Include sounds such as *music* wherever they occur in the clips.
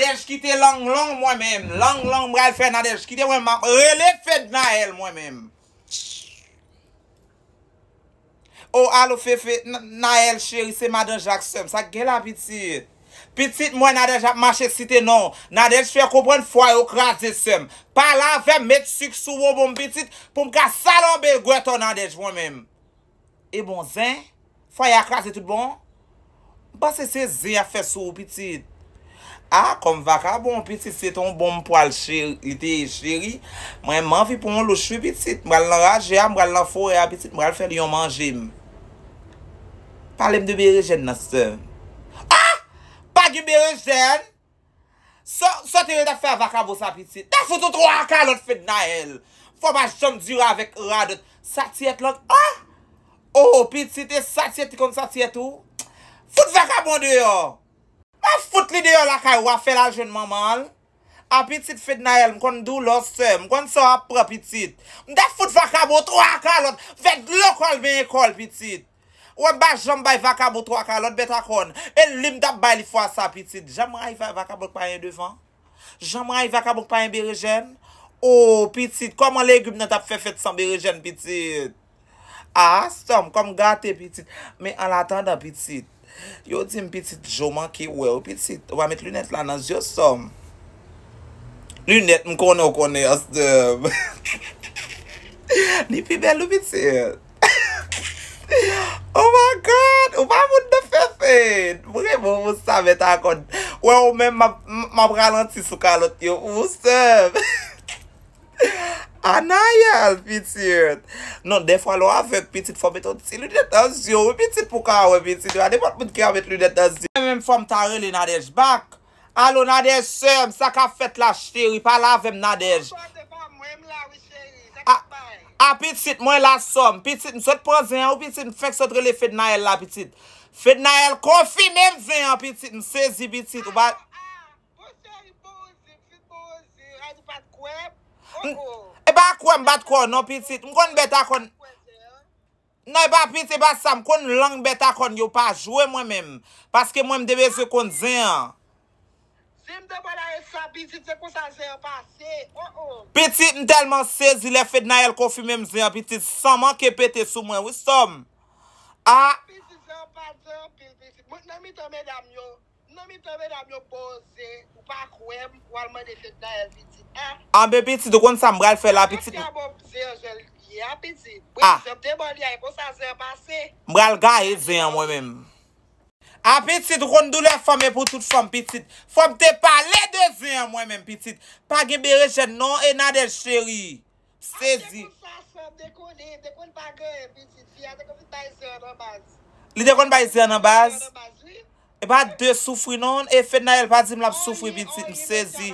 Nadej kite lang lang mwen men, lang lang mwen al fè Nadej kite mwen man, relè fè Nael mwen men. O alou fè fè, Nael chè, yse madè jak sèm, sa gè la piti. Piti mwen Nadej ap mache site non, Nadej fè koupèn fwa yo krasi sèm. Pala fè mè tsik sou wou mwen bon piti, pou mka salon bè gwè ton Nadej mwen men. E bon zè, fwa yo krasi tout bon, basè se zè a fè sou piti. A, ah, kom vaka bon, pitit, se ton bon mpoal cheri, ite cheri, mwen manvi pou moun lou chwi, pitit, mwen al nan raje, mwen al nan fore, pitit, mwen al fèl yon manjim. Palem de berejen, nas te. A, pagi berejen, so te re da fè vaka bon sa, pitit, ta foutou tro akalot fèd nan el, fòm a jom dira avèk radot, satyet lak, a, o, pitit, e satyet, ah! oh, ti kon satyet ou, fout vaka bon de yo. A foute lide yo la kay wafel al jenman mal. A pitit fed na el mkon do loste, mkon so ap pra pitit. Mda foute vakabou tro akalot, fed lo kol ven ekol pitit. Wem ba jambay vakabou tro akalot bet akon, el lim dab bay li fwa sa pitit. Jambay vakabou kpa yon devan, jambay vakabou kpa yon berijen. O oh, pitit, koman legume net ap fefet san berijen pitit. A, ah, stom, koman gate pitit, men al atanda pitit. Yo di m pitit joman ki we ou pitit Ou amet lunet la nan zyo som Lunet m kone ou kone yastem *laughs* Ni pi bel ou pitit *laughs* Oh my god Ou pa moun defenfen Mwen ou mwen mabralantis ou kalot yo Ou stem *laughs* Anayel, pitiye. Non, defwa lo avek pitiye, fom eton si lounet dan zyon. Wè pitiye pou ka wè pitiye, anemot moun ki amet lounet dan zyon. Fom tare li, Nadej, bak. Alo, Nadej, se, msaka fèt la chteri, palavem Nadej. A, pitiye, mwen la som. Pitiye, msot pou zèn, wè pitiye, mfèk sotrele fèd Nayel la pitiye. Fèd Nayel, konfi mèm zèn, wè pitiye, msèzi pitiye. A, pitiye, mwen la som, msot pou zèn, wè pitiye, msotrele fèd Nayel la p Mwen ap wè mbèd kon yo, non, e piti. Mwen kon bete kon. Mwen ap wè mbèd kon yo, piti. Mwen kon lang bete kon. Yo pa jwè mwen mèm. Paske mwen mdèbe se kon zè. Zim de wè lè yè sa, piti. Zè konsa zè yè pa se. Oh, oh. Piti, mwen telman se zilè fed na el kon fi mèm zè. Piti, sa man ke pète sou mwen. Wè som. A piti zè yè pa zè yè piti. Mwen mèm i to mèd am yo. Anbe pitit, do kon sa mbral fel apitit. Ah. Mbral ga e zeyan mwen men. Apitit, do kon do le fome pou tout fom pitit. Fom te pale de zeyan mwen men pitit. Pagi bere jen non enade cheri. Sezi. E, e li de kon bay zeyan anbaz? E ba de soufwi non, e fed na el pa di m la soufwi pitit m sezi.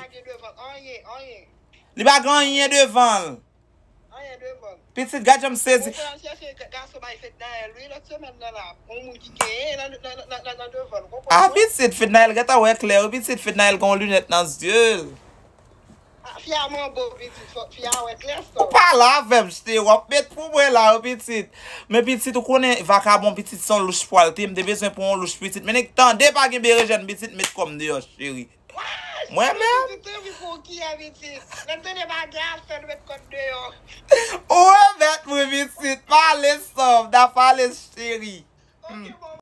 Li ba gwa nye devan. Pitit gwa jom sezi. A pitit fed na el geta wek le ou pitit fed na el gwa lunet nan zyol. Fiya moun gò, fitit, fiya wèk lèstò. Ou pa la vèm, jte wap, mèt pou mwen la, ou fitit. Mè fitit, ou konen vakabon fitit, son louch pou alte, mèt de bezwen pou an louch fitit. Mènik tan, de bagi berejen fitit, mèt kom de yo, chéri. Mwen mèm? Mwen mèm? Mwen mèm? Mwen mèm? Mwen mèm? Mwen mèm? Mwen mèm? Mwen mèm? Mwen mèm? Mwen mèm? Mwen mèm? Mwen mèm? Mwen mèm? Mwen mèm? Mwen